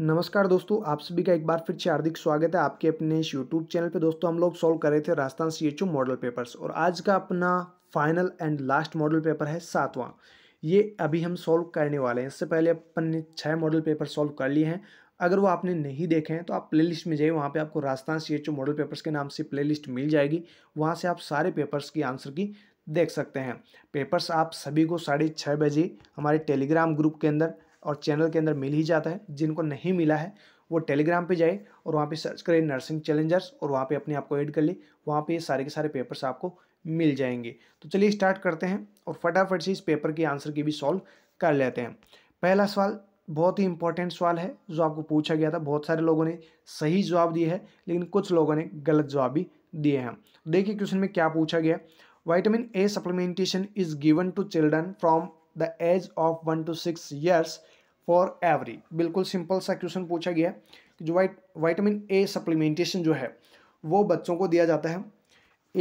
नमस्कार दोस्तों आप सभी का एक बार फिर से हार्दिक स्वागत है आपके अपने इस यूट्यूब चैनल पे दोस्तों हम लोग सॉल्व कर रहे थे Rajasthan C H model papers और आज का अपना final and last model paper है सातवां ये अभी हम सॉल्व करने वाले हैं इससे पहले अपन ने छः मॉडल पेपर सॉल्व कर लिए हैं अगर वो आपने नहीं देखे हैं तो आप प्ले में जाइए वहाँ पर आपको Rajasthan C H model papers के नाम से प्ले मिल जाएगी वहाँ से आप सारे पेपर्स की आंसर की देख सकते हैं पेपर्स आप सभी को साढ़े छः बजे हमारे टेलीग्राम ग्रुप के अंदर और चैनल के अंदर मिल ही जाता है जिनको नहीं मिला है वो टेलीग्राम पे जाए और वहाँ पे सर्च करें नर्सिंग चैलेंजर्स और वहाँ पे अपने आप को ऐड कर ले वहाँ पे ये सारे के सारे पेपर्स आपको मिल जाएंगे तो चलिए स्टार्ट करते हैं और फटाफट से इस पेपर के आंसर की भी सॉल्व कर लेते हैं पहला सवाल बहुत ही इंपॉर्टेंट सवाल है जो आपको पूछा गया था बहुत सारे लोगों ने सही जवाब दिए है लेकिन कुछ लोगों ने गलत जवाब भी दिए हैं तो देखिए क्वेश्चन में क्या पूछा गया vitamin A supplementation is given to children from the age of one to six years for every बिल्कुल सिंपल सा क्वेश्चन पूछा गया है कि जो वाइट वाइटामिन ए सप्लीमेंटेशन जो है वो बच्चों को दिया जाता है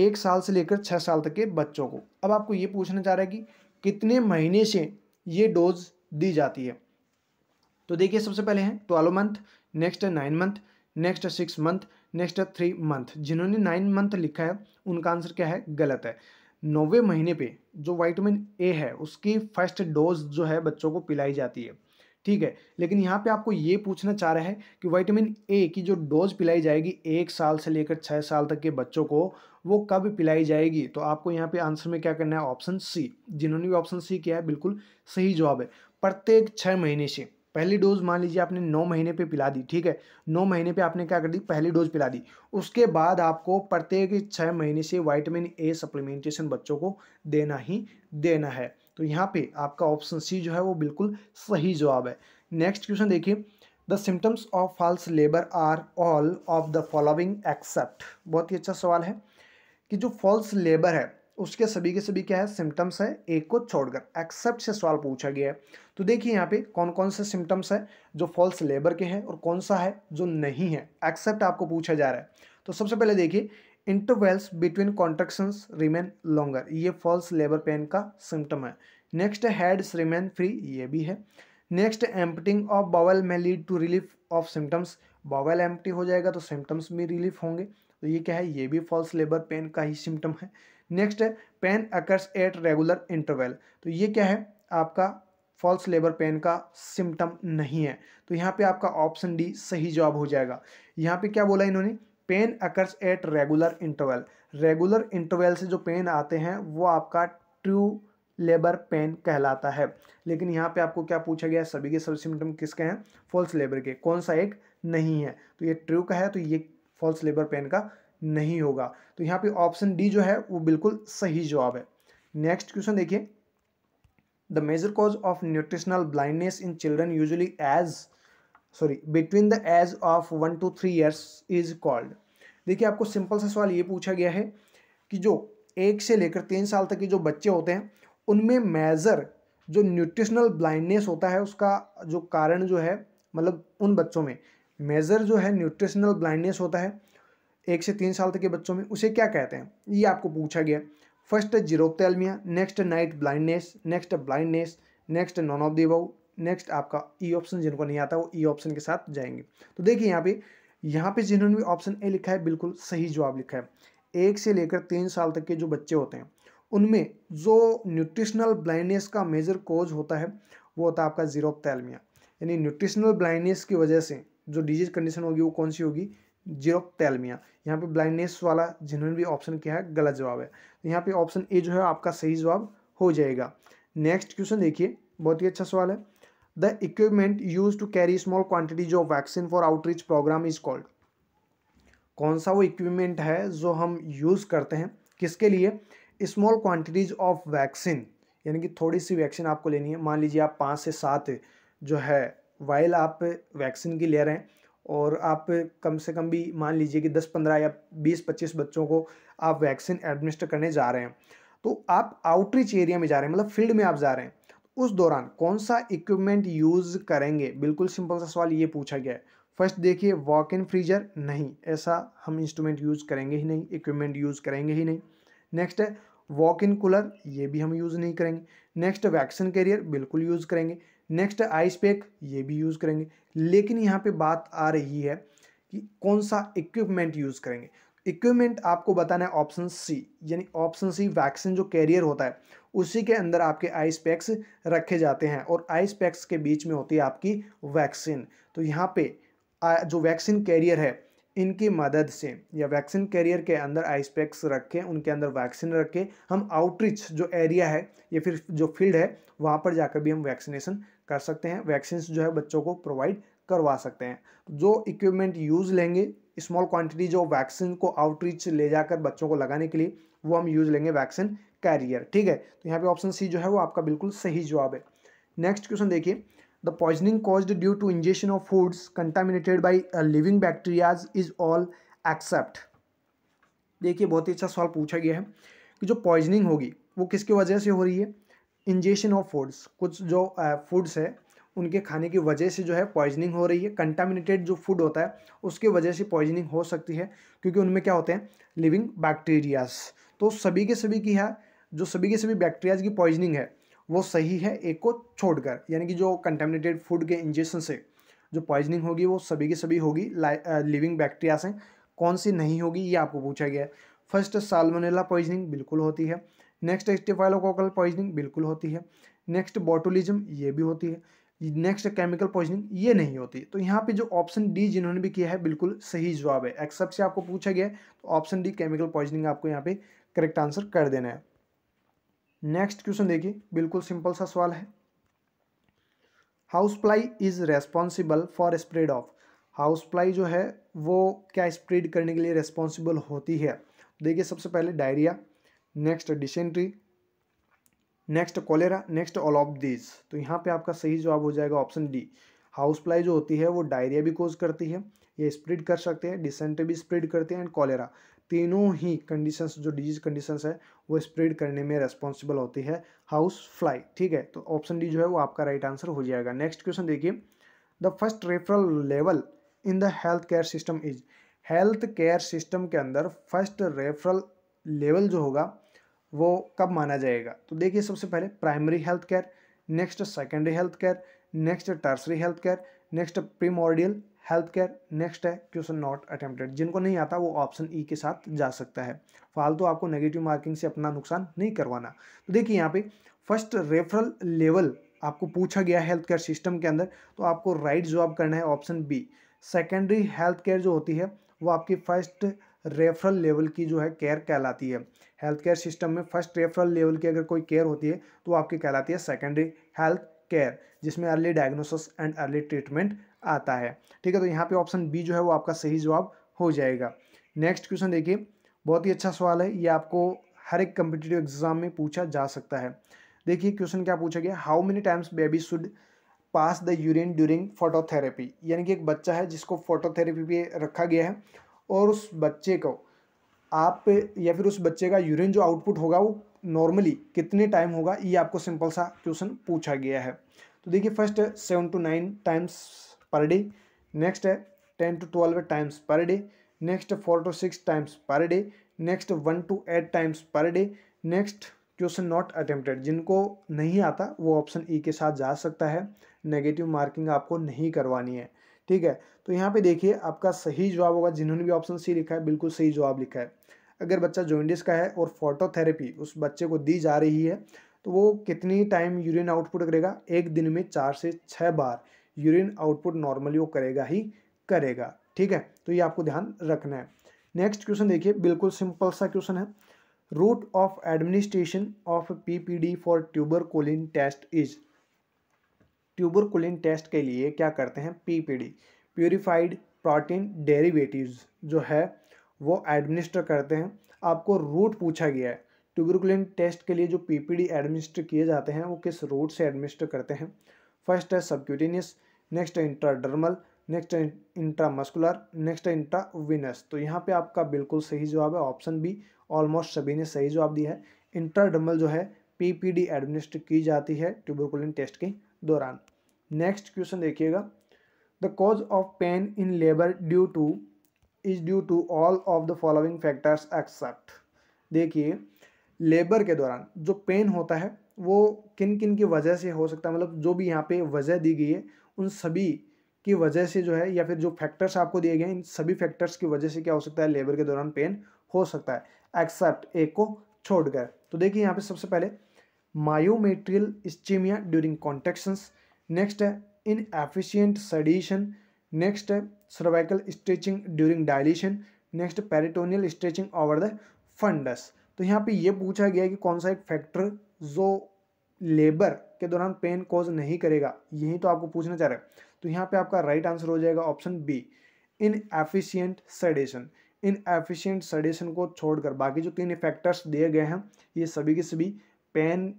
एक साल से लेकर छः साल तक के बच्चों को अब आपको ये पूछना चाह रहा है कि कितने महीने से ये डोज दी जाती है तो देखिए सबसे पहले हैं ट्वेल्व मंथ नेक्स्ट है नाइन मंथ नेक्स्ट है सिक्स मंथ नेक्स्ट है थ्री मंथ जिन्होंने नाइन मंथ लिखा है उनका आंसर क्या है गलत है नौवे महीने पे जो वाइटामिन ए है उसकी फर्स्ट डोज जो है बच्चों को पिलाई जाती है ठीक है लेकिन यहाँ पे आपको ये पूछना चाह रहा है कि विटामिन ए की जो डोज पिलाई जाएगी एक साल से लेकर छः साल तक के बच्चों को वो कब पिलाई जाएगी तो आपको यहाँ पे आंसर में क्या करना है ऑप्शन सी जिन्होंने भी ऑप्शन सी किया है बिल्कुल सही जवाब है प्रत्येक छः महीने से पहली डोज मान लीजिए आपने नौ महीने पे पिला दी ठीक है नौ महीने पे आपने क्या कर दी पहली डोज पिला दी उसके बाद आपको प्रत्येक छः महीने से वाइटामिन ए सप्लीमेंटेशन बच्चों को देना ही देना है तो यहाँ पे आपका ऑप्शन सी जो है वो बिल्कुल सही जवाब है नेक्स्ट क्वेश्चन देखिए the symptoms of false labour are all of the following except बहुत ही अच्छा सवाल है कि जो फॉल्स लेबर है उसके सभी के सभी क्या है सिम्टम्स है एक को छोड़कर एक्सेप्ट से सवाल पूछा गया है तो देखिए यहाँ पे कौन कौन से सिम्टम्स है जो फॉल्स लेबर के हैं और कौन सा है जो नहीं है एक्सेप्ट आपको पूछा जा रहा है तो सबसे पहले देखिए intervals between contractions remain longer ये फॉल्स लेबर पेन का सिम्टम है नेक्स्ट हैड्स रिमेन फ्री ये भी है next emptying of bowel may lead to relief of symptoms bowel empty हो जाएगा तो सिम्टम्स भी रिलीफ होंगे तो ये क्या है ये भी फॉल्स लेबर पेन का ही सिम्टम है नेक्स्ट है pain occurs at regular interval तो ये क्या है आपका फॉल्स लेबर पेन का सिम्टम नहीं है तो यहाँ पे आपका ऑप्शन डी सही जवाब हो जाएगा यहाँ पे क्या बोला इन्होंने pain occurs at regular interval regular interval से जो पेन आते हैं वो आपका ट्रू लेबर पेन कहलाता है लेकिन यहाँ पे आपको क्या पूछा गया है सभी के सभी सिम्टम किसके हैं फॉल्स लेबर के कौन सा एक नहीं है तो ये ट्रू का है तो ये फॉल्स लेबर पेन का नहीं होगा तो यहाँ पे ऑप्शन डी जो है वो बिल्कुल सही जवाब है नेक्स्ट क्वेश्चन देखिए the major cause of nutritional blindness in children usually age sorry between the age of one to three years is called देखिए आपको सिंपल सा सवाल ये पूछा गया है कि जो एक से लेकर तीन साल तक के जो बच्चे होते हैं उनमें मेज़र जो न्यूट्रिशनल ब्लाइंडनेस होता है उसका जो कारण जो है मतलब उन बच्चों में मेज़र जो है न्यूट्रिशनल ब्लाइंडनेस होता है एक से तीन साल तक के बच्चों में उसे क्या कहते हैं ये आपको पूछा गया first xerophthalmia next night blindness next blindness next none of the above next आपका ई e ऑप्शन जिनको नहीं आता वो ई e ऑप्शन के साथ जाएंगे तो देखिए यहाँ पे यहाँ पे जिन्होंने भी ऑप्शन ए लिखा है बिल्कुल सही जवाब लिखा है एक से लेकर तीन साल तक के जो बच्चे होते हैं उनमें जो न्यूट्रिशनल ब्लाइंडनेस का मेजर कोज होता है वो होता है आपका जीरोपथैल्मिया यानी न्यूट्रिशनल ब्लाइंडनेस की वजह से जो डिजीज कंडीशन होगी वो कौन सी होगी तैलमिया यहाँ पे ब्लाइंडनेस वाला जिन्होंने भी ऑप्शन किया है गलत जवाब है तो यहाँ पे ऑप्शन ए जो है आपका सही जवाब हो जाएगा नेक्स्ट क्वेश्चन देखिए बहुत ही अच्छा सवाल है the equipment used to carry small quantities of vaccine for outreach program is called कौन सा वो इक्विपमेंट है जो हम यूज़ करते हैं किसके लिए स्मॉल क्वांटिटीज ऑफ वैक्सीन यानी कि थोड़ी सी वैक्सीन आपको लेनी है मान लीजिए आप पाँच से सात जो है वाइल आप वैक्सीन की ले रहे हैं और आप कम से कम भी मान लीजिए कि दस पंद्रह या बीस पच्चीस बच्चों को आप वैक्सीन एडमिनिस्टर करने जा रहे हैं तो आप आउटरीच एरिया में जा रहे हैं मतलब फील्ड में आप जा रहे हैं उस दौरान कौन सा इक्विपमेंट यूज़ करेंगे बिल्कुल सिंपल सा सवाल ये पूछा गया है फर्स्ट देखिए वॉक इन फ्रीजर नहीं ऐसा हम इंस्ट्रूमेंट यूज़ करेंगे ही नहीं इक्विपमेंट यूज़ करेंगे ही नहीं नेक्स्ट है वॉक इन कूलर ये भी हम यूज़ नहीं करेंगे नेक्स्ट वैक्सीन कैरियर बिल्कुल यूज़ करेंगे नेक्स्ट आइस पैक ये भी यूज़ करेंगे लेकिन यहाँ पे बात आ रही है कि कौन सा इक्विपमेंट यूज़ करेंगे इक्विपमेंट आपको बताना है ऑप्शन सी यानी ऑप्शन सी वैक्सीन जो कैरियर होता है उसी के अंदर आपके आइस पैक्स रखे जाते हैं और आइस पैक्स के बीच में होती है आपकी वैक्सीन तो यहाँ पे जो वैक्सीन कैरियर है इनकी मदद से या वैक्सीन कैरियर के अंदर आइस पैक्स रखें उनके अंदर वैक्सीन रखें हम आउटरीच जो एरिया है या फिर जो फील्ड है वहाँ पर जाकर भी हम वैक्सीनेशन कर सकते हैं वैक्सीन जो है बच्चों को प्रोवाइड करवा सकते हैं जो इक्विपमेंट यूज़ लेंगे स्मॉल क्वांटिटी जो वैक्सीन को आउटरीच ले जाकर बच्चों को लगाने के लिए वो हम यूज लेंगे वैक्सीन कैरियर ठीक है तो यहाँ पे ऑप्शन सी जो है वो आपका बिल्कुल सही जवाब है नेक्स्ट क्वेश्चन देखिए the poisoning caused due to injection of foods contaminated by living bacterias is all except देखिए बहुत ही अच्छा सवाल पूछा गया है कि जो पॉइजनिंग होगी वो किसकी वजह से हो रही है इंजेशन ऑफ फूड्स कुछ जो फूड्स uh, है उनके खाने की वजह से जो है पॉइजनिंग हो रही है कंटामिनेटेड जो फूड होता है उसकी वजह से पॉइजनिंग हो सकती है क्योंकि उनमें क्या होते हैं लिविंग बैक्टीरियाज तो सभी के सभी की है जो सभी के सभी बैक्टीरियाज की पॉइजनिंग है वो सही है एक को छोड़कर यानी कि जो कंटामिनेटेड फूड के इंजेक्शन से जो पॉइजनिंग होगी वो सभी के सभी होगी लिविंग बैक्टीरिया से कौन सी नहीं होगी ये आपको पूछा गया है फर्स्ट साल्मोनेला पॉइजनिंग बिल्कुल होती है नेक्स्ट एस्टिफाइलोकोकल पॉइजनिंग बिल्कुल होती है नेक्स्ट बोटुलिज्म ये भी होती है नेक्स्ट केमिकल पॉइजनिंग ये नहीं होती तो यहाँ पे जो ऑप्शन डी जिन्होंने भी किया है बिल्कुल सही जवाब है एक्सेप्ट से आपको पूछा गया तो ऑप्शन डी केमिकल पॉइजनिंग आपको यहाँ पे करेक्ट आंसर कर देना है नेक्स्ट क्वेश्चन देखिए बिल्कुल सिंपल सा सवाल है house fly is responsible for spread of house fly जो है वो क्या स्प्रेड करने के लिए रेस्पॉन्सिबल होती है देखिए सबसे पहले diarrhoea next dysentery next cholera next all of this तो यहाँ पे आपका सही जवाब हो जाएगा ऑप्शन डी हाउस फ्लाई जो होती है वो डायरिया भी कोज करती है ये स्प्रेड कर सकते हैं डिसेंट्री भी स्प्रेड करते हैं एंड कॉलेरा तीनों ही कंडीशंस जो डिजीज कंडीशंस है वो स्प्रेड करने में रेस्पॉन्सिबल होती है हाउस फ्लाई ठीक है तो ऑप्शन डी जो है वो आपका राइट right आंसर हो जाएगा नेक्स्ट क्वेश्चन देखिए the first referral level in the health care system is health care system के अंदर फर्स्ट रेफरल लेवल जो होगा वो कब माना जाएगा तो देखिए सबसे पहले primary health care next secondary health care next tertiary health care next primordial health care next है क्वेश्चन नॉट अटेम्प्टेड जिनको नहीं आता वो ऑप्शन ई e के साथ जा सकता है फालतू तो आपको नेगेटिव मार्किंग से अपना नुकसान नहीं करवाना तो देखिए यहाँ पे फर्स्ट रेफरल लेवल आपको पूछा गया हेल्थ केयर सिस्टम के अंदर तो आपको राइट जॉब करना है option B secondary health care जो होती है वो आपकी फर्स्ट रेफरल लेवल की जो है केयर कहलाती है हेल्थ केयर सिस्टम में फर्स्ट रेफरल लेवल की अगर कोई केयर होती है तो आपकी कहलाती है सेकेंडरी हेल्थ केयर जिसमें early diagnosis and early treatment आता है ठीक है तो यहाँ पे ऑप्शन बी जो है वो आपका सही जवाब हो जाएगा नेक्स्ट क्वेश्चन देखिए बहुत ही अच्छा सवाल है ये आपको हर एक कम्पिटिटिव एग्जाम में पूछा जा सकता है देखिए क्वेश्चन क्या पूछा गया how many times baby should pass the urine during phototherapy यानी कि एक बच्चा है जिसको फोटोथेरेपी पे रखा गया है और उस बच्चे को आप या फिर उस बच्चे का यूरिन जो आउटपुट होगा वो नॉर्मली कितने टाइम होगा ये आपको सिंपल सा क्वेश्चन पूछा गया है तो देखिए फर्स्ट है seven to nine times per day next है ten to twelve times per day next four to six times per day next one to eight times per day next question not attempted जिनको नहीं आता वो option E के साथ जा सकता है नेगेटिव मार्किंग आपको नहीं करवानी है ठीक है तो यहाँ पे देखिए आपका सही जवाब होगा जिन्होंने भी ऑप्शन सी लिखा है बिल्कुल सही जवाब लिखा है अगर बच्चा जॉइंडिस का है और फोटोथेरेपी उस बच्चे को दी जा रही है तो वो कितनी टाइम यूरिन आउटपुट करेगा एक दिन में चार से छः बार यूरिन आउटपुट नॉर्मली वो करेगा ही करेगा ठीक है तो ये आपको ध्यान रखना है नेक्स्ट क्वेश्चन देखिए बिल्कुल सिंपल सा क्वेश्चन है route of administration of PPD for tuberculin test is tuberculin test के लिए क्या करते हैं पीपीडी प्योरीफाइड प्रोटीन डेरिवेटिव्स जो है वो एडमिनिस्टर करते हैं आपको रूट पूछा गया है ट्यूबरकुलिन टेस्ट के लिए जो पीपीडी एडमिनिस्टर किए जाते हैं वो किस रूट से एडमिनिस्टर करते हैं फर्स्ट है सबक्यूटेनियस नेक्स्ट है इंट्राडर्मल नेक्स्ट है इंट्रामस्कुलर नेक्स्ट है इंट्राविनस तो यहाँ पे आपका बिल्कुल सही जवाब है ऑप्शन बी ऑलमोस्ट सभी ने सही जवाब दिया है इंट्राडर्मल जो है पीपीडी एडमिनिस्टर की जाती है ट्यूबरकुलिन टेस्ट के दौरान नेक्स्ट क्वेश्चन देखिएगा the cause of pain in labour due to is due to all of the following factors except देखिए लेबर के दौरान जो पेन होता है वो किन किन की वजह से हो सकता है मतलब जो भी यहाँ पे वजह दी गई है उन सभी की वजह से जो है या फिर जो फैक्टर्स आपको दिए गए हैं इन सभी फैक्टर्स की वजह से क्या हो सकता है लेबर के दौरान पेन हो सकता है एक्सेप्ट एक को छोड़कर तो देखिए यहाँ पे सबसे पहले myometrial ischaemia during contractions next है इन एफिशियंट सडीशन नेक्स्ट है cervical stretching during dilation next peritoneal stretching over the fundus तो यहाँ पे ये पूछा गया कि कौन सा एक फैक्टर जो लेबर के दौरान पेन कॉज नहीं करेगा यही तो आपको पूछना चाह रहे हैं तो यहाँ पे आपका राइट आंसर हो जाएगा option B inefficient sedation inefficient sedation को छोड़कर बाकी जो तीन फैक्टर्स दिए गए हैं ये सभी के सभी पेन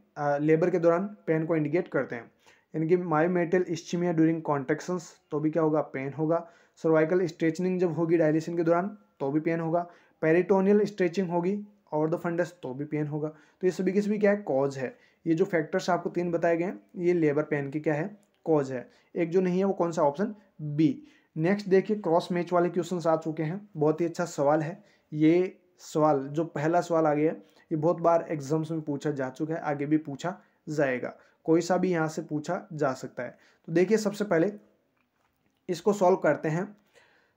लेबर के दौरान पेन को इंडिकेट करते हैं यानी कि मायोमेटल इश्चिमिया ड्यूरिंग कॉन्ट्रेक्शंस तो भी क्या होगा पेन होगा सर्वाइकल स्ट्रेचनिंग जब होगी डायलिसिन के दौरान तो भी पेन होगा पेरिटोनियल स्ट्रेचिंग होगी और द फंडस तो भी पेन होगा तो ये सभी के सभी क्या है कॉज है ये जो फैक्टर्स आपको तीन बताए गए हैं ये लेबर पेन के क्या है कॉज है एक जो नहीं है वो कौन सा ऑप्शन बी नेक्स्ट देखिए क्रॉस मैच वाले क्वेश्चन आ चुके हैं बहुत ही अच्छा सवाल है ये सवाल जो पहला सवाल आ गया है ये बहुत बार एग्जाम्स में पूछा जा चुका है आगे भी पूछा जाएगा कोई सा भी यहाँ से पूछा जा सकता है तो देखिए सबसे पहले इसको सॉल्व करते हैं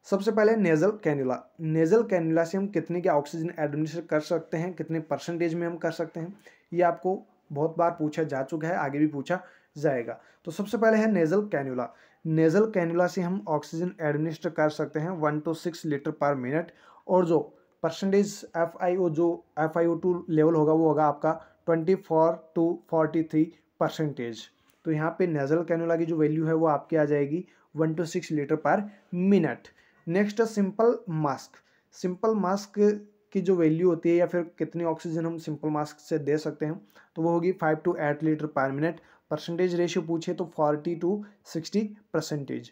सबसे पहले नेजल कैनुला नेजल कैनुला से हम कितने के ऑक्सीजन एडमिनिस्टर कर सकते हैं कितने परसेंटेज में हम कर सकते हैं ये आपको बहुत बार पूछा जा चुका है आगे भी पूछा जाएगा तो सबसे पहले है नेजल कैनुला नेजल कैनुला से हम ऑक्सीजन एडमिनिस्टर कर सकते हैं one to six litre per minute और जो परसेंटेज एफ आई ओ जो F I O two level होगा वो होगा आपका twenty four to forty three percentage तो यहाँ पे नेजल कैनोला की जो वैल्यू है वो आपकी आ जाएगी one to six litre per minute next simple mask simple mask की जो वैल्यू होती है या फिर कितनी ऑक्सीजन हम सिंपल मास्क से दे सकते हैं तो वो होगी five to eight litre per minute percentage ratio पूछे तो forty to sixty percentage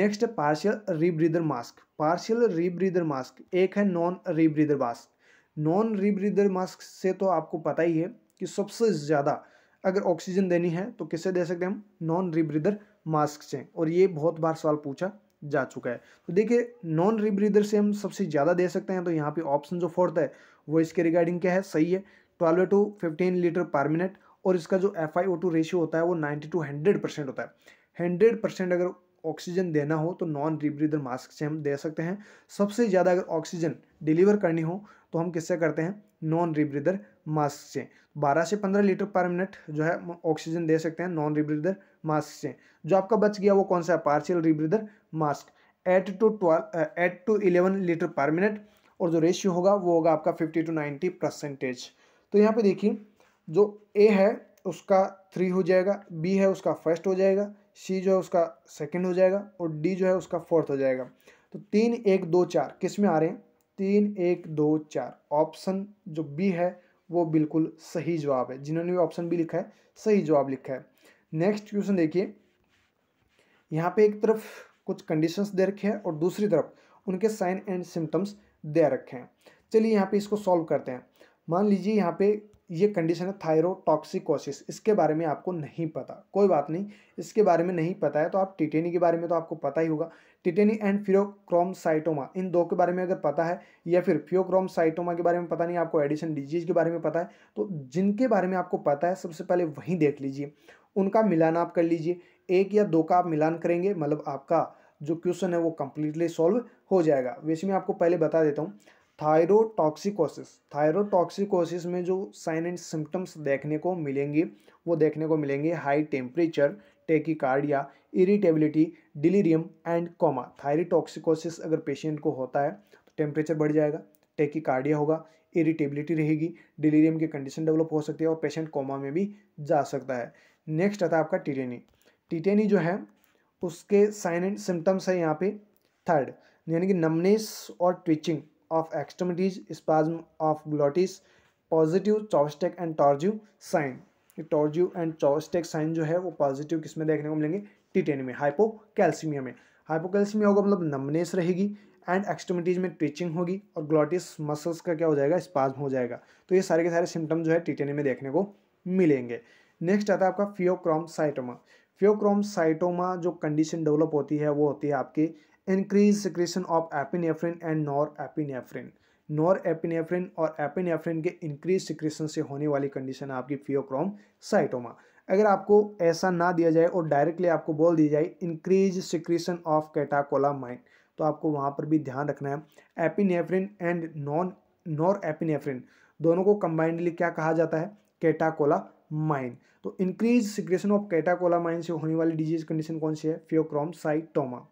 next partial rebreather mask partial rebreather mask एक है non rebreather mask non rebreather mask से तो आपको पता ही है कि सबसे ज़्यादा अगर ऑक्सीजन देनी है तो किससे दे सकते हैं हम नॉन रिब्रीदर मास्क से और ये बहुत बार सवाल पूछा जा चुका है तो देखिए नॉन रिब्रीदर से हम सबसे ज़्यादा दे सकते हैं तो यहाँ पे ऑप्शन जो फोर्थ है वो इसके रिगार्डिंग क्या है सही है twelve to fifteen litre per minute और इसका जो F I O two ratio होता है वो नाइन्टी टू हंड्रेड परसेंट होता है हंड्रेड परसेंट अगर ऑक्सीजन देना हो तो नॉन रिब्रीदर मास्क से हम दे सकते हैं सबसे ज़्यादा अगर ऑक्सीजन डिलीवर करनी हो तो हम किससे करते हैं नॉन रिब्रीदर मास्क से 12 से 15 लीटर पर मिनट जो है ऑक्सीजन दे सकते हैं नॉन रिब्रीदर मास्क से जो आपका बच गया वो कौन सा है partial rebreather mask eight to twelve eight to eleven litre per minute और जो रेशियो होगा वो होगा आपका फिफ्टी टू नाइन्टी परसेंटेज तो यहाँ पे देखिए जो ए है उसका थ्री हो जाएगा बी है उसका फर्स्ट हो जाएगा सी जो है उसका सेकेंड हो जाएगा और डी जो है उसका फोर्थ हो जाएगा तो तीन एक दो चार किस में आ रहे हैं तीन एक दो चार ऑप्शन जो बी है वो बिल्कुल सही जवाब है जिन्होंने भी ऑप्शन बी लिखा है सही जवाब लिखा है नेक्स्ट क्वेश्चन देखिए यहाँ पे एक तरफ कुछ कंडीशंस दे रखे हैं और दूसरी तरफ उनके साइन एंड सिम्टम्स दे रखे हैं चलिए यहाँ पे इसको सॉल्व करते हैं मान लीजिए यहाँ पे ये कंडीशन है थायरोटॉक्सिकोसिस इसके बारे में आपको नहीं पता कोई बात नहीं इसके बारे में नहीं पता है तो आप टिटेनी के बारे में तो आपको पता ही होगा टिटेनी एंड फ्योक्रोमसाइटोमा इन दो के बारे में अगर पता है या फिर फ्योक्रोमसाइटोमा के बारे में पता नहीं आपको एडिशन डिजीज के बारे में पता है तो जिनके बारे में आपको पता है सबसे पहले वहीं देख लीजिए उनका मिलान आप कर लीजिए एक या दो का आप मिलान करेंगे मतलब आपका जो क्वेश्चन है वो कम्प्लीटली सॉल्व हो जाएगा वैसे मैं आपको पहले बता देता हूँ थायरोटॉक्सिकोसिस थायरोटॉक्सिकोसिस में जो साइन एंड सिम्टम्स देखने को मिलेंगे वो देखने को मिलेंगे high temperature tachycardia irritability delirium and coma thyrotoxicosis अगर पेशेंट को होता है तो टेम्परेचर बढ़ जाएगा टेकिकार्डिया होगा इरिटेबिलिटी रहेगी डिलीरियम की कंडीशन डेवलप हो सकती है और पेशेंट कोमा में भी जा सकता है नेक्स्ट आता है आपका टिटेनी टिटेनी e. e जो है उसके साइन एंड सिम्टम्स है यहाँ पे थर्ड यानी कि नमनेस और twitching of extremities spasm of glottis positive Chvostek and Trousseau sign ये टॉर्ज्यू एंड चौस्टेक साइन जो है वो पॉजिटिव किस में देखने को मिलेंगे टिटेन में हाइपो कैल्सीमिया में हाइपो कैल्सीमिया होगा मतलब नमनेस रहेगी एंड एक्सट्रमिटीज में ट्विचिंग होगी और ग्लोटिस मसल्स का क्या हो जाएगा स्पाजम हो जाएगा तो ये सारे के सारे सिम्टम जो है टिटेनी में देखने को मिलेंगे नेक्स्ट आता है आपका फियोक्रोम साइटोमा फियोक्रोम साइटोमा जो कंडीशन डेवलप होती है वो होती है आपके increase secretion of epinephrine and norepinephrine norepinephrine और एपिनेफ्रिन के इंक्रीज सिक्रेशन से होने वाली कंडीशन है आपकी फियोक्रोम साइटोमा अगर आपको ऐसा ना दिया जाए और डायरेक्टली आपको बोल दी जाए इंक्रीज सिक्रेशन ऑफ कैटाकोलामाइन तो आपको वहाँ पर भी ध्यान रखना है epinephrine and non norepinephrine दोनों को कंबाइंडली क्या कहा जाता है कैटाकोला माइन तो increase secretion of catecholamine से होने वाली डिजीज कंडीशन कौन सी है फियोक्रोम साइटोमा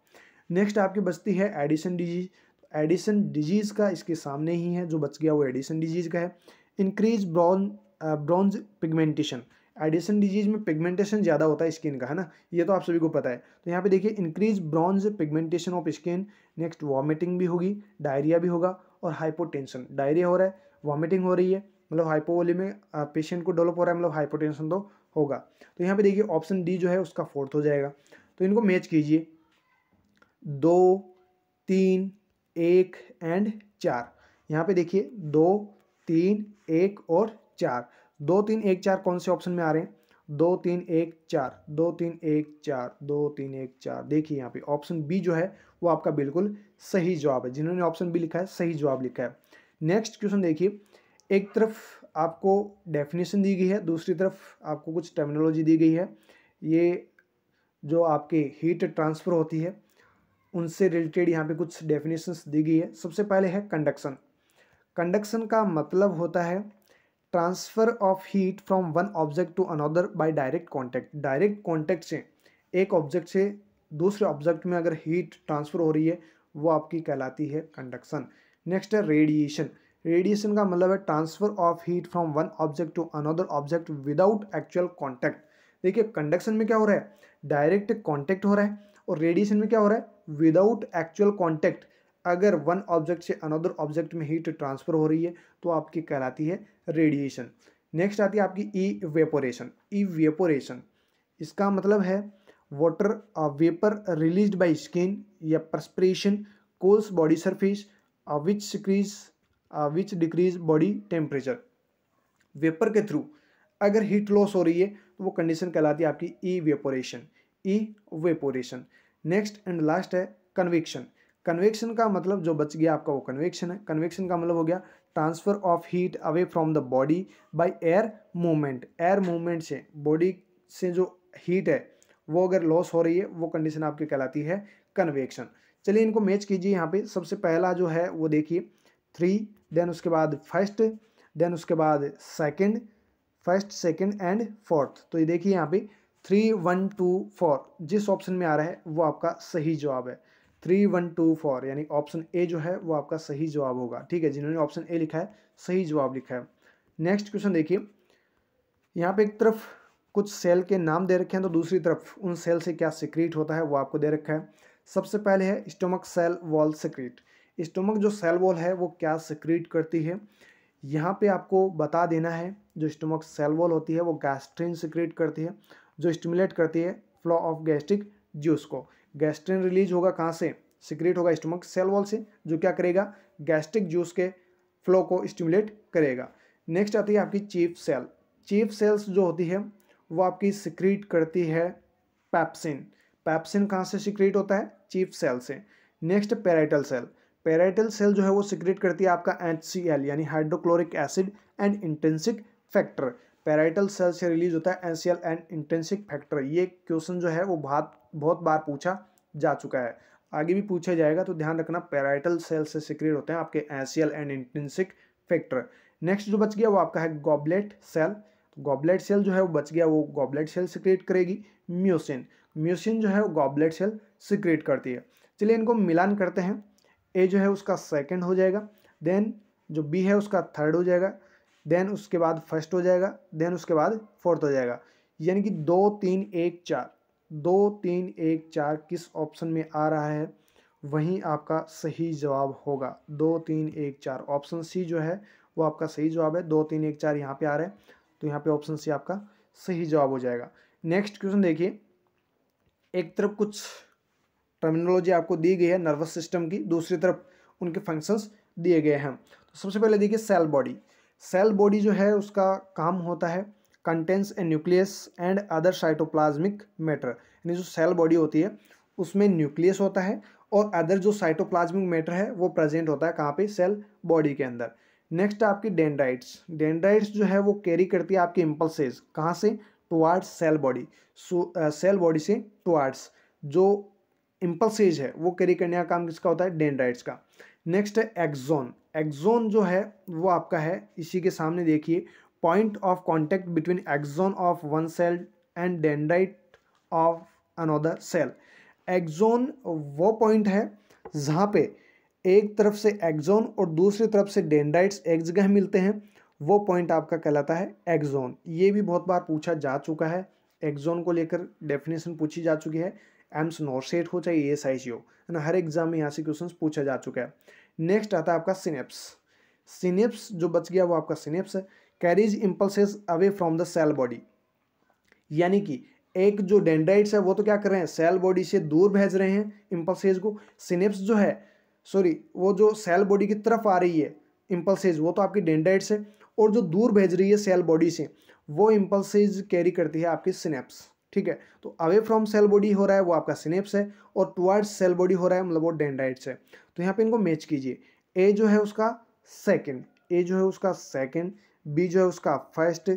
नेक्स्ट आपकी बचती है एडिसन डिजीज एडिसन डिजीज़ का इसके सामने ही है जो बच गया वो एडिसन डिजीज़ का है increase bron bronze pigmentation Addison disease में पिगमेंटेशन ज़्यादा होता है स्किन का है ना ये तो आप सभी को पता है तो यहाँ पे देखिए increase bronze pigmentation of skin next vomiting भी होगी डायरिया भी होगा और हाइपोटेंशन डायरिया हो रहा है वॉमिटिंग हो रही है मतलब हाइपोवोली में पेशेंट uh, को डेवलप हो रहा है मतलब हाइपोटेंशन तो होगा तो यहाँ पे देखिए ऑप्शन डी जो है उसका फोर्थ हो जाएगा तो इनको मैच कीजिए दो तीन एक एंड चार यहाँ पे देखिए दो तीन एक और चार दो तीन एक चार कौन से ऑप्शन में आ रहे हैं दो तीन एक चार दो तीन एक चार दो तीन एक चार देखिए यहाँ पे ऑप्शन बी जो है वो आपका बिल्कुल सही जवाब है जिन्होंने ऑप्शन बी लिखा है सही जवाब लिखा है नेक्स्ट क्वेश्चन देखिए एक तरफ आपको डेफिनेशन दी गई है दूसरी तरफ आपको कुछ टर्मिनोलॉजी दी गई है ये जो आपके हीट ट्रांसफ़र होती है उनसे रिलेटेड यहाँ पे कुछ डेफिनेशंस दी गई है सबसे पहले है कंडक्शन कंडक्शन का मतलब होता है transfer of heat from one object to another by direct contact direct contact से एक ऑब्जेक्ट से दूसरे ऑब्जेक्ट में अगर हीट ट्रांसफ़र हो रही है वो आपकी कहलाती है कंडक्शन नेक्स्ट है रेडिएशन रेडिएशन का मतलब है transfer of heat from one object to another object without actual contact देखिए कंडक्शन में क्या हो रहा है डायरेक्ट कॉन्टैक्ट हो रहा है और रेडिएशन में क्या हो रहा है विदाउट एक्चुअल कॉन्टैक्ट अगर वन ऑब्जेक्ट से अनदर ऑब्जेक्ट में हीट ट्रांसफ़र हो रही है तो आपकी कहलाती है रेडिएशन नेक्स्ट आती है आपकी ई वेपोरेशन ई वेपोरेशन इसका मतलब है water vapour release by skin या perspiration cools body surface which secretes which decreases body temperature vapour के थ्रू अगर हीट लॉस हो रही है तो वो कंडीशन कहलाती है आपकी evaporation evaporation next and last है कन्वेक्शन कन्वेक्शन का मतलब जो बच गया आपका वो कन्वेक्शन है कन्वेक्शन का मतलब हो गया transfer of heat away from the body by air movement air movement से बॉडी से जो हीट है वो अगर लॉस हो रही है वो कंडीशन आपकी कहलाती है कन्वेक्शन चलिए इनको मैच कीजिए यहाँ पे सबसे पहला जो है वो देखिए थ्री देन उसके बाद फर्स्ट देन उसके बाद second first second and fourth तो ये देखिए यहाँ पे थ्री वन टू फोर जिस ऑप्शन में आ रहा है वो आपका सही जवाब है थ्री वन टू फोर यानी ऑप्शन ए जो है वो आपका सही जवाब होगा ठीक है जिन्होंने ऑप्शन ए लिखा है सही जवाब लिखा है नेक्स्ट क्वेश्चन देखिए यहाँ पे एक तरफ कुछ सेल के नाम दे रखे हैं तो दूसरी तरफ उन सेल से क्या सिक्रीट होता है वो आपको दे रखा है सबसे पहले है stomach cell wall secrete stomach जो सेल वॉल है वो क्या सिक्रीट करती है यहाँ पे आपको बता देना है जो स्टोमक सेल वॉल होती है वो गैस्ट्रिन सिक्रीट करती है जो स्टिमुलेट करती है फ्लो ऑफ गैस्ट्रिक जूस को गैस्ट्रिन रिलीज होगा कहाँ से सिक्रेट होगा स्टमक सेल वॉल से जो क्या करेगा गैस्ट्रिक जूस के फ्लो को स्टिमुलेट करेगा नेक्स्ट आती है आपकी चीफ सेल चीफ सेल्स जो होती है वो आपकी सिक्रीट करती है पैप्सिन पैप्सिन कहाँ से सिक्रीट होता है चीफ सेल से next parietal cell parietal cell जो है वो सिक्रीट करती है आपका एच यानी hydrochloric acid and intrinsic factor parietal cell से रिलीज होता है एनसीएल एंड इंटेंसिक फैक्टर ये क्वेश्चन जो है वो बहुत बहुत बार पूछा जा चुका है आगे भी पूछा जाएगा तो ध्यान रखना पैराइटल सेल से सिक्रेट होते हैं आपके HCL and intrinsic factor next जो बच गया वो आपका है गॉबलेट सेल गॉबलेट सेल जो है वो बच गया वो गॉबलेट सेल सिक्रिएट करेगी म्यूसिन म्यूसिन जो है वो गॉबलेट सेल सिक्रिएट करती है चलिए इनको मिलान करते हैं ए जो है उसका सेकेंड हो जाएगा देन जो बी है उसका थर्ड हो जाएगा देन उसके बाद फर्स्ट हो जाएगा देन उसके बाद फोर्थ हो जाएगा यानी कि दो तीन एक चार दो तीन एक चार किस ऑप्शन में आ रहा है वहीं आपका सही जवाब होगा दो तीन एक चार ऑप्शन सी जो है वो आपका सही जवाब है दो तीन एक चार यहाँ पे आ रहा है तो यहाँ पे ऑप्शन सी आपका सही जवाब हो जाएगा नेक्स्ट क्वेश्चन देखिए एक तरफ कुछ टर्मिनोलॉजी आपको दी गई है नर्वस सिस्टम की दूसरी तरफ उनके फंक्शंस दिए गए हैं तो सबसे पहले देखिए सेल बॉडी सेल बॉडी जो है उसका काम होता है contains a nucleus and other cytoplasmic matter यानी जो सेल बॉडी होती है उसमें न्यूक्लियस होता है और अदर जो साइटोप्लाज्मिक मैटर है वो प्रेजेंट होता है कहाँ पे सेल बॉडी के अंदर नेक्स्ट आपकी डेंड्राइट्स डेंड्राइट्स जो है वो कैरी करती है आपके इम्पल्सेज कहाँ से towards cell body cell body से टुवार्ड्स जो इम्पल्सेज है वो कैरी करने का काम किसका होता है डेंड्राइट्स का नेक्स्ट है एक्जोन एक्जोन जो है वो आपका है इसी के सामने देखिए point of contact between axon of one cell and dendrite of another cell axon वो पॉइंट है जहाँ पे एक तरफ से एक्जोन और दूसरी तरफ से डेंड्राइट्स एक जगह मिलते हैं वो पॉइंट आपका कहलाता है एक्जोन ये भी बहुत बार पूछा जा चुका है एक्जोन को लेकर डेफिनेशन पूछी जा चुकी है एम्स नॉर्सेट हो चाहे एस आई सी हो है ना हर एग्जाम में यहाँ से क्वेश्चन पूछा जा चुका है नेक्स्ट आता है आपका सिनेप्स सिनेप्स जो बच गया वो आपका सिनेप्स है carries impulses away from the cell body यानी कि एक जो डेंड्राइट्स है वो तो क्या कर रहे हैं सेल बॉडी से दूर भेज रहे हैं इम्पल्सेज को सिनेप्स जो है सॉरी वो जो सेल बॉडी की तरफ आ रही है इम्पल्सेज वो तो आपकी डेंड्राइट्स है और जो दूर भेज रही है सेल बॉडी से वो इम्पल्सेज कैरी करती है आपकी सिनेप्स ठीक है तो अवे फ्रॉम सेल बॉडी हो रहा है वो आपका सिनेप्स है और टुवर्ड्स सेल बॉडी हो रहा है मतलब वो डेंड्राइट्स है तो यहाँ पे इनको मैच कीजिए ए जो है उसका सेकेंड ए जो है उसका सेकेंड बी जो है उसका फर्स्ट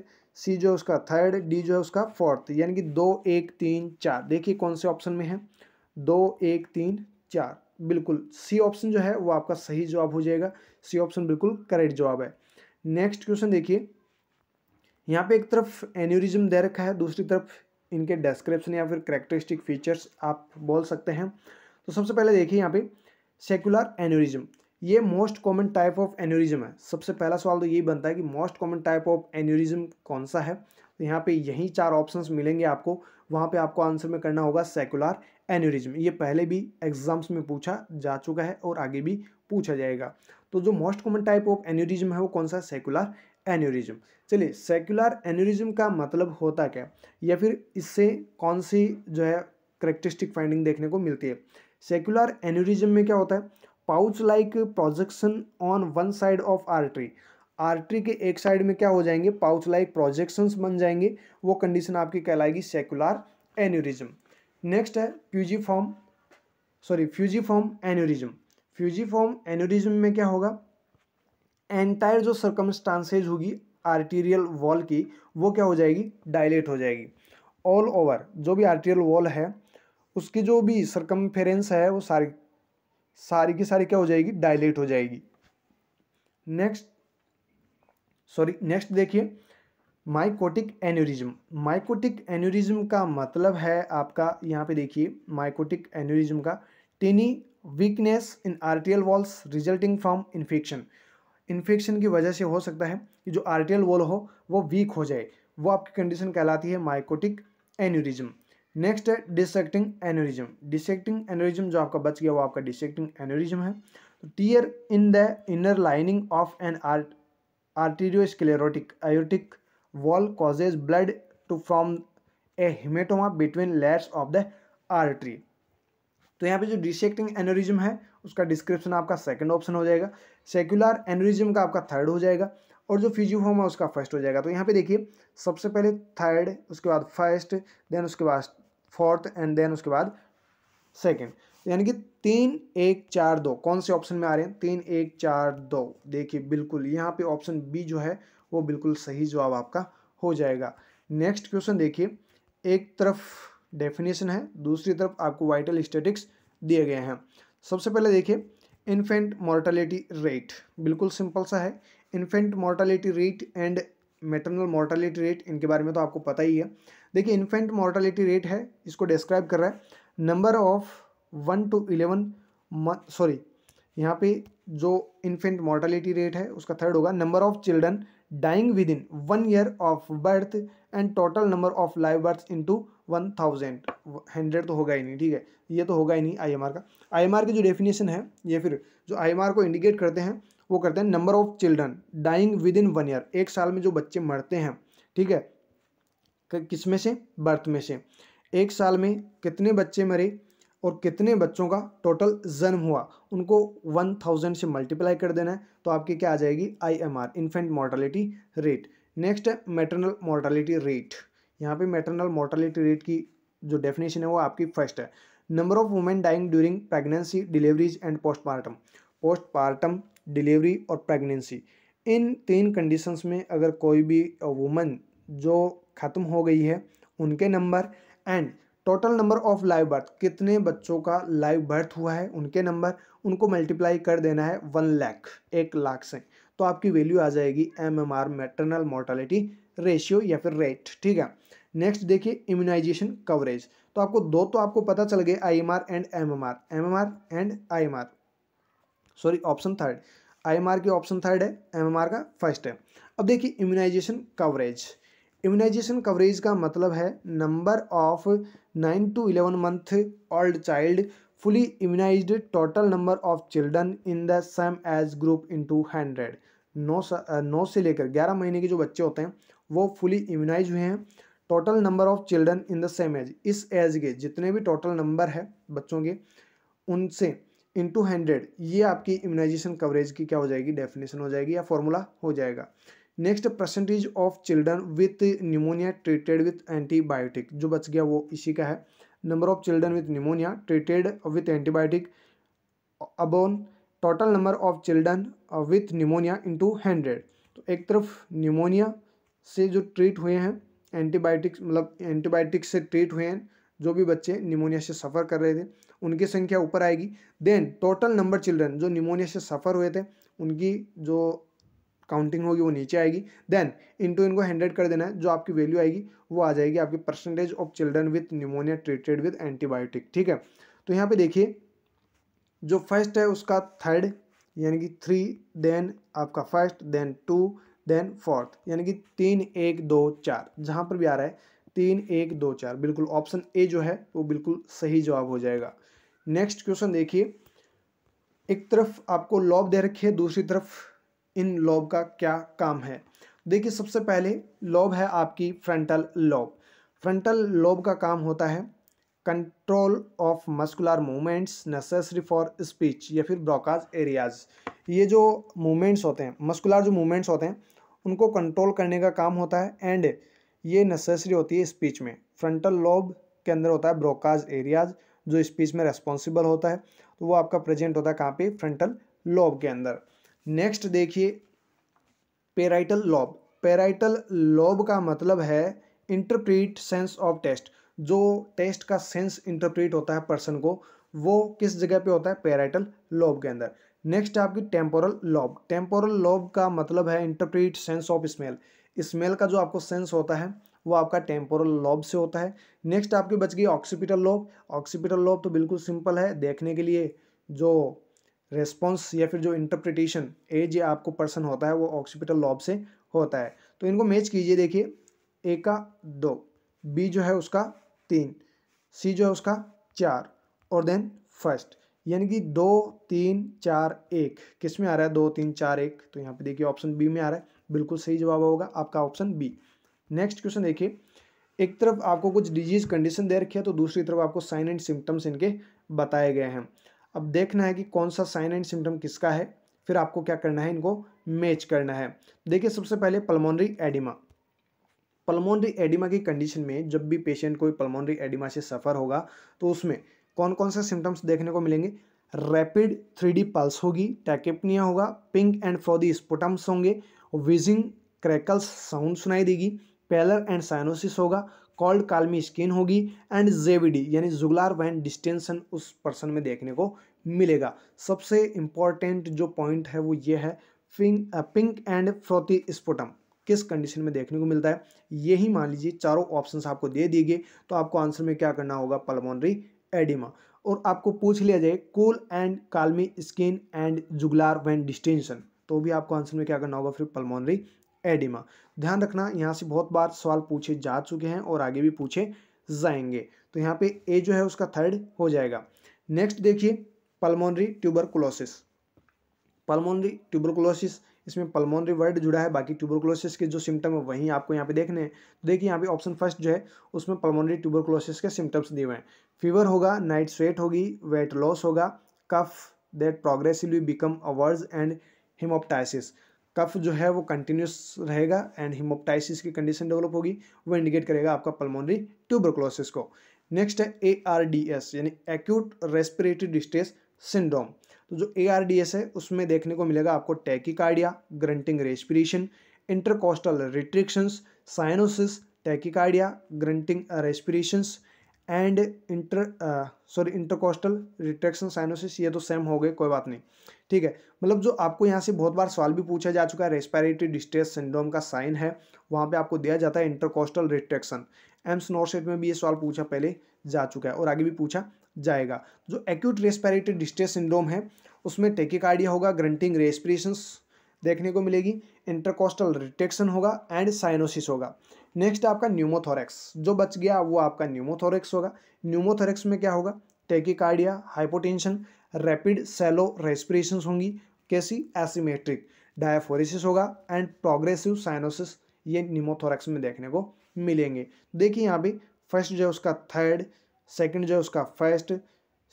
सी जो है उसका थर्ड डी जो है उसका फोर्थ यानी कि दो एक तीन चार देखिए कौन से ऑप्शन में है दो एक तीन चार बिल्कुल सी ऑप्शन जो है वो आपका सही जवाब हो जाएगा सी ऑप्शन बिल्कुल करेक्ट जवाब है नेक्स्ट क्वेश्चन देखिए यहाँ पे एक तरफ एन्यूरिज्म दे रखा है दूसरी तरफ इनके डेस्क्रिप्शन या फिर करेक्टरिस्टिक फीचर्स आप बोल सकते हैं तो सबसे पहले देखिए यहाँ पे सेकुलर एन्यूरिज्म ये most common type of aneurysm है सबसे पहला सवाल तो यही बनता है कि most common type of aneurysm कौन सा है तो यहाँ पे यही चार ऑप्शंस मिलेंगे आपको वहाँ पे आपको आंसर में करना होगा सेकुलर एन्यूरिज्म ये पहले भी एग्जाम्स में पूछा जा चुका है और आगे भी पूछा जाएगा तो जो most common type of aneurysm है वो कौन सा सेकुलर एन्यूरिज्म चलिए सेक्युलर एन्यूरिज्म का मतलब होता क्या या फिर इससे कौन सी जो है करेक्टरिस्टिक फाइंडिंग देखने को मिलती है सेक्युलर एन्यूरिज्म में क्या होता है pouch like projection on one side of artery artery के एक साइड में क्या हो जाएंगे पाउच लाइक प्रोजेक्शंस बन जाएंगे वो कंडीशन आपकी कहलाएगी सेकुलर एन्यूरिज्म नेक्स्ट है fusiform sorry fusiform aneurysm fusiform aneurysm में क्या होगा एंटायर जो सरकमस्टांसेज होगी आर्टीरियल वॉल की वो क्या हो जाएगी डायलेट हो जाएगी ऑल ओवर जो भी आर्टीरियल वॉल है उसकी जो भी सर्कमफेरेंस है वो सारी सारी की सारी क्या हो जाएगी डायलेट हो जाएगी नेक्स्ट सॉरी नेक्स्ट देखिए माइकोटिक एन्यूरिज्म माइकोटिक एन्यूरिज्म का मतलब है आपका यहाँ पे देखिए माइकोटिक एन्यूरिज्म का tiny weakness in arterial walls resulting from infection infection की वजह से हो सकता है कि जो आर्टियल वॉल हो वो वीक हो जाए वो आपकी कंडीशन कहलाती है माइकोटिक एन्यूरिज्म नेक्स्ट है डिसेक्टिंग एन्यूरिज्म डिसेक्टिंग एन्यूरिज्म जो आपका बच गया वो आपका डिसेक्टिंग एन्यूरिज्म है tear in the inner lining of an art arteriosclerotic aortic wall causes blood to from a haematoma between layers of the artery तो यहाँ पे जो डिसेक्टिंग एनोरिज्म है उसका डिस्क्रिप्शन आपका सेकंड ऑप्शन हो जाएगा सेक्युलर एनरिज्म का आपका थर्ड हो जाएगा और जो फिजियोफॉर्म है उसका फर्स्ट हो जाएगा तो यहाँ पे देखिए सबसे पहले थर्ड उसके बाद फर्स्ट देन उसके बाद फोर्थ एंड देन उसके बाद सेकेंड तो यानी कि तीन एक चार दो कौन से ऑप्शन में आ रहे हैं तीन एक चार दो देखिए बिल्कुल यहाँ पे ऑप्शन बी जो है वो बिल्कुल सही जवाब आपका हो जाएगा नेक्स्ट क्वेश्चन देखिए एक तरफ डेफिनेशन है दूसरी तरफ आपको वाइटल स्टेटिक्स दिए गए हैं सबसे पहले देखिए इन्फेंट मॉर्टलिटी रेट बिल्कुल सिंपल सा है infant mortality rate and maternal mortality rate इनके बारे में तो आपको पता ही है देखिए इन्फेंट मॉर्टलिटी रेट है इसको डिस्क्राइब कर रहा है number of one to eleven sorry यहाँ पे जो इन्फेंट मॉर्टलिटी रेट है उसका थर्ड होगा number of children dying within one year of birth and total number of live birth to one thousand hundred तो होगा ही नहीं ठीक है ये तो होगा ही नहीं आई एम आर का आई एम आर की जो डेफिनेशन है या फिर जो आई एम आर को इंडिकेट करते हैं वो करते हैं number of children dying within one year एक साल में जो बच्चे मरते हैं ठीक है किस में से बर्थ में से एक साल में कितने बच्चे मरे और कितने बच्चों का टोटल जन्म हुआ उनको वन थाउजेंड से मल्टीप्लाई कर देना है तो आपकी क्या आ जाएगी I M R infant mortality rate next है मेटरनल मॉर्टलिटी रेट यहाँ पे मेटरनल मॉर्टलिटी रेट की जो डेफिनेशन है वो आपकी फर्स्ट है number of women dying during pregnancy deliveries and postmortem postmortem delivery और प्रेगनेंसी इन तीन कंडीशंस में अगर कोई भी वुमेन uh, जो ख़त्म हो गई है उनके number and total number of live birth कितने बच्चों का लाइव बर्थ हुआ है उनके नंबर उनको मल्टीप्लाई कर देना है वन लाख एक लाख से तो आपकी वैल्यू आ जाएगी M M R maternal mortality ratio या फिर रेट ठीक है नेक्स्ट देखिए इम्यूनाइजेशन कवरेज तो आपको दो तो आपको पता चल गए I M R and M M R M M R and I M R sorry option third I M R की ऑप्शन थर्ड है एम एम आर का फर्स्ट है अब देखिए इम्यूनाइजेशन कवरेज इम्यूनाइजेशन कवरेज का मतलब है number of nine to eleven month old child fully immunise total number of children in the same age group in two hundred नौ नौ से लेकर ग्यारह महीने के जो बच्चे होते हैं वो फुली इम्यूनाइज हुए हैं total number of children in the same age इस एज के जितने भी टोटल नंबर है बच्चों के उनसे इन टू हंड्रेड ये आपकी इम्यूनाइजेशन कवरेज की क्या हो जाएगी डेफिनेशन हो जाएगी या फॉर्मूला हो जाएगा next percentage of children with pneumonia treated with antibiotic जो बच गया वो इसी का है number of children with pneumonia treated with antibiotic above total number of children with pneumonia into hundred तो एक तरफ निमोनिया से जो ट्रीट हुए हैं एंटीबायोटिक्स मतलब एंटीबायोटिक्स से ट्रीट हुए हैं जो भी बच्चे निमोनिया से सफ़र कर रहे थे उनकी संख्या ऊपर आएगी देन टोटल नंबर चिल्ड्रन जो निमोनिया से सफ़र हुए थे उनकी जो काउंटिंग होगी वो नीचे आएगी देन इनटू इनको हंड्रेड कर देना है जो आपकी वैल्यू आएगी वो आ जाएगी आपकी percentage of children with pneumonia treated with antibiotic ठीक है तो यहाँ पे देखिए जो फर्स्ट है उसका थर्ड यानी कि थ्री देन आपका first then two then fourth यानी कि तीन एक दो चार जहाँ पर भी आ रहा है तीन एक दो चार बिल्कुल ऑप्शन ए जो है वो बिल्कुल सही जवाब हो जाएगा नेक्स्ट क्वेश्चन देखिए एक तरफ आपको लॉब दे रखी है दूसरी तरफ इन लोब का क्या काम है देखिए सबसे पहले लोब है आपकी फ्रंटल लोब फ्रंटल लोब का काम होता है control of muscular movements necessary for speech या फिर ब्रोकाज एरियाज ये जो मूवमेंट्स होते हैं मस्कुलर जो मूवमेंट्स होते हैं उनको कंट्रोल करने का काम होता है एंड ये नेसेसरी होती है स्पीच में फ्रंटल लोब के अंदर होता है ब्रोकाज एरियाज जो स्पीच में रेस्पॉन्सिबल होता है तो वो आपका प्रेजेंट होता है कहाँ पे फ्रंटल लोब के अंदर नेक्स्ट देखिए पेराइटल लॉब पेराइटल लॉब का मतलब है इंटरप्रीट सेंस ऑफ टेस्ट जो टेस्ट का सेंस इंटरप्रीट होता है पर्सन को वो किस जगह पे होता है पेराइटल लॉब के अंदर नेक्स्ट आपकी टेम्पोरल लॉब टेम्पोरल लॉब का मतलब है interpret sense of smell smell का जो आपको सेंस होता है वो आपका टेम्पोरल लॉब से होता है नेक्स्ट आपकी बच गई ऑक्सीपिटल लॉब ऑक्सीपिटल लॉब तो बिल्कुल सिंपल है देखने के लिए जो रेस्पॉन्स या फिर जो इंटरप्रिटेशन एज या आपको पर्सन होता है वो ऑक्सीपिटल लॉब से होता है तो इनको मैच कीजिए देखिए ए का दो बी जो है उसका तीन सी जो है उसका चार और देन फर्स्ट यानी कि दो तीन चार एक किस में आ रहा है दो तीन चार एक तो यहाँ पे देखिए ऑप्शन बी में आ रहा है बिल्कुल सही जवाब होगा आपका ऑप्शन बी नेक्स्ट क्वेश्चन देखिए एक तरफ आपको कुछ डिजीज कंडीशन दे रखी है तो दूसरी तरफ आपको साइन एंड सिम्टम्स इनके बताए गए हैं अब देखना है कि कौन सा साइन एंड सिम्टम किसका है फिर आपको क्या करना है इनको मैच करना है देखिए सबसे पहले पल्मोनरी एडिमा पल्मोनरी एडिमा की कंडीशन में जब भी पेशेंट कोई पल्मोनरी एडिमा से सफ़र होगा तो उसमें कौन कौन से सिम्टम्स देखने को मिलेंगे रैपिड थ्री पल्स होगी टैकेपनिया होगा पिंक एंड फ्रॉदी स्पोटम्स होंगे विजिंग क्रैकल्स साउंड सुनाई देगी पेलर एंड साइनोसिस होगा कॉल्ड कालमी स्किन होगी एंड जेवीडी यानी जुगलार वैन डिस्टेंशन उस पर्सन में देखने को मिलेगा सबसे इम्पॉर्टेंट जो पॉइंट है वो ये है pink pink and frothy sputum किस कंडीशन में देखने को मिलता है यही मान लीजिए चारों ऑप्शंस आपको दे दिए गए तो आपको आंसर में क्या करना होगा पलमोनरी एडिमा और आपको पूछ लिया जाए cool and clammy skin and jugular vein distension तो भी आपको आंसर में क्या करना होगा फिर पलमोनरी एडिमा ध्यान रखना यहाँ से बहुत बार सवाल पूछे जा चुके हैं और आगे भी पूछे जाएंगे तो यहाँ पे ए जो है उसका थर्ड हो जाएगा नेक्स्ट देखिए पल्मोनरी ट्यूबरकुलोसिस पल्मोनरी ट्यूबरकुलोसिस इसमें पल्मोनरी वर्ड जुड़ा है बाकी ट्यूबरकुलोसिस के जो सिम्टम है वहीं आपको यहाँ पे देखने हैं तो देखिए यहाँ पे ऑप्शन फर्स्ट जो है उसमें पल्मोनरी ट्यूबरकुलोसिस के सिम्टम्स दिए हुए हैं फीवर होगा नाइट स्वेट होगी वेट लॉस होगा cough that progressively become worse and haemoptysis cough जो है वो कंटिन्यूस रहेगा एंड हिमोप्टाइसिस की कंडीशन डेवलप होगी वो इंडिकेट करेगा आपका पल्मोनरी ट्यूबरक्लोसिस को नेक्स्ट है ए आर डी एस यानी एक्यूट रेस्पिरेटरी डिस्ट्रेस सिंड्रोम तो जो ए आर डी एस है उसमें देखने को मिलेगा आपको tachycardia grunting respiration intercostal retractions cyanosis tachycardia grunting respirations and inter sorry intercostal retraction cyanosis ये तो सेम हो गए कोई बात नहीं ठीक है मतलब जो आपको यहाँ से बहुत बार सवाल भी पूछा जा चुका है रेस्पिरेटरी डिस्ट्रेस सिंड्रोम का साइन है वहाँ पे आपको दिया जाता है इंटरकोस्टल रिट्रैक्शन एम्स नॉर्सेट में भी ये सवाल पूछा पहले जा चुका है और आगे भी पूछा जाएगा जो एक्यूट रेस्पिरेटरी डिस्ट्रेस सिंड्रोम है उसमें टेकिकार्डिया होगा ग्रंटिंग रेस्परेशन देखने को मिलेगी इंटरकोस्टल रिटेक्शन होगा एंड साइनोसिस होगा नेक्स्ट आपका न्यूमोथोरेक्स जो बच गया वो आपका न्यूमोथोरेक्स होगा न्यूमोथोरेक्स में क्या होगा tachycardia hypotension rapid shallow respiration होंगी कैसी एसीमेट्रिक डायफोरिसिस होगा एंड प्रोग्रेसिव साइनोसिस ये न्यूमोथोरेक्स में देखने को मिलेंगे देखिए यहाँ पे फर्स्ट जो है उसका थर्ड सेकंड जो है उसका फर्स्ट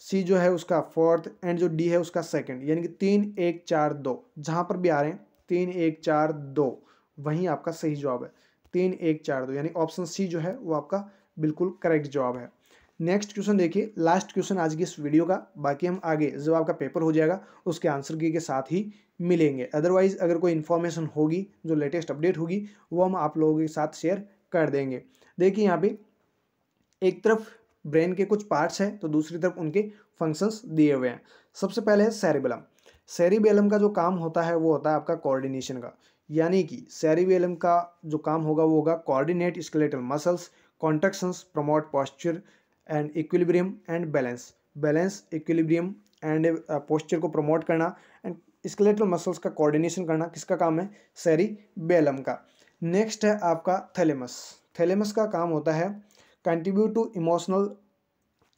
सी जो है उसका फोर्थ एंड जो डी है उसका सेकंड यानी कि तीन एक चार दो जहाँ पर भी आ रहे हैं तीन एक चार दो वहीं आपका सही जवाब है तीन एक चार दो यानी ऑप्शन सी जो है वो आपका बिल्कुल करेक्ट जवाब है नेक्स्ट क्वेश्चन देखिए लास्ट क्वेश्चन आज की इस वीडियो का बाकी हम आगे जब आपका पेपर हो जाएगा उसके आंसर की के साथ ही मिलेंगे अदरवाइज़ अगर कोई इन्फॉर्मेशन होगी जो लेटेस्ट अपडेट होगी वो हम आप लोगों के साथ शेयर कर देंगे देखिए यहाँ पे एक तरफ ब्रेन के कुछ पार्ट्स हैं तो दूसरी तरफ उनके फंक्शंस दिए हुए हैं सबसे पहले है सेरिबेलम सेरिबेलम का जो काम होता है वो होता है आपका कोऑर्डिनेशन का यानी कि सैरिवेलम का जो काम होगा वो होगा coordinate skeletal muscles contractions promote posture and equilibrium and balance balance equilibrium and posture को प्रमोट करना एंड स्केलेटल मसल्स का कोऑर्डिनेशन करना किसका काम है सैरिबेलम का नेक्स्ट है आपका थैलेमस थैलेमस का काम होता है contribute to emotional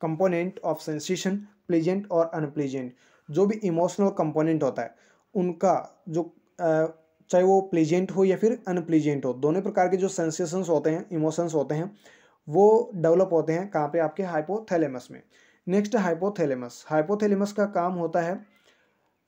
component of sensation pleasant और अनप्लेजेंट जो भी इमोशनल कंपोनेंट होता है उनका जो uh, चाहे वो प्लेजेंट हो या फिर अनप्लेजेंट हो दोनों प्रकार के जो सेंसेशंस होते हैं इमोशंस होते हैं वो डेवलप होते हैं कहाँ पे आपके हाइपोथैलेमस में नेक्स्ट हाइपोथैलेमस हाइपोथैलेमस का काम होता है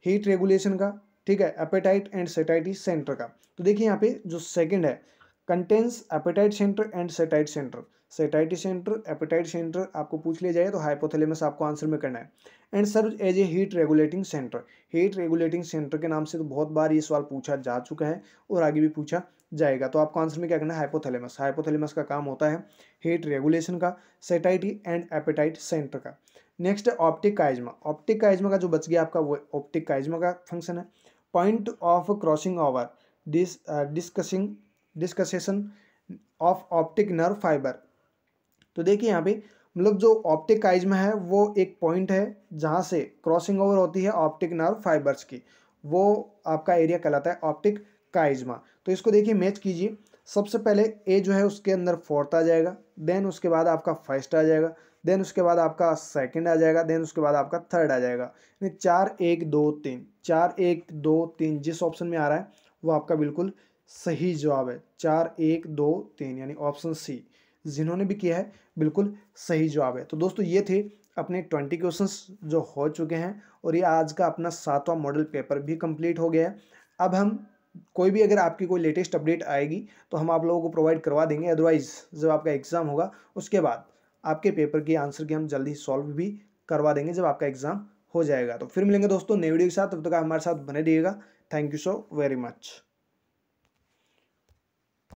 हीट रेगुलेशन का ठीक है एपेटाइट एंड सेटाइटी सेंटर का तो देखिए यहाँ पे जो सेकंड है contains appetite centre and satiety centre satiety centre appetite centre आपको पूछ लिया जाए तो हाइपोथैलेमस आपको आंसर में करना है and serve as a heat regulating centre heat regulating centre के नाम से तो बहुत बार ये सवाल पूछा जा चुका है और आगे भी पूछा जाएगा तो आपको आंसर में क्या करना है हाइपोथैलेमस हाइपोथैलेमस का काम होता है हीट रेगुलेशन का सेटाइटी एंड एपेटाइट सेंटर का next optic chiasma optic chiasma का जो बच गया आपका वो ऑप्टिक काइजमा का फंक्शन है point of crossing over dis discussing decussation of optic nerve fibre तो देखिए यहाँ पे मतलब जो ऑप्टिक काइज्म है वो एक पॉइंट है जहाँ से क्रॉसिंग ओवर होती है ऑप्टिक नर्व फाइबर्स की वो आपका एरिया कहलाता है ऑप्टिक काइज्मा तो इसको देखिए मैच कीजिए सबसे पहले ए जो है उसके अंदर फोर्थ आ जाएगा देन उसके बाद आपका फर्स्ट आ जाएगा देन उसके बाद आपका सेकंड आ जाएगा देन उसके बाद आपका थर्ड आ जाएगा यानी चार एक दो तीन चार एक दो तीन जिस ऑप्शन में आ रहा है वो आपका बिल्कुल सही जवाब है चार एक दो तीन यानी ऑप्शन सी जिन्होंने भी किया है बिल्कुल सही जवाब है तो दोस्तों ये थे अपने ट्वेंटी क्वेश्चंस जो हो चुके हैं और ये आज का अपना सातवां मॉडल पेपर भी कंप्लीट हो गया है अब हम कोई भी अगर आपकी कोई लेटेस्ट अपडेट आएगी तो हम आप लोगों को प्रोवाइड करवा देंगे अदरवाइज़ जब आपका एग्ज़ाम होगा उसके बाद आपके पेपर के आंसर के हम जल्दी सॉल्व भी करवा देंगे जब आपका एग्ज़ाम हो जाएगा तो फिर मिलेंगे दोस्तों नए वीडियो के साथ तब तक आप हमारे साथ बने रहिएगा thank you so very much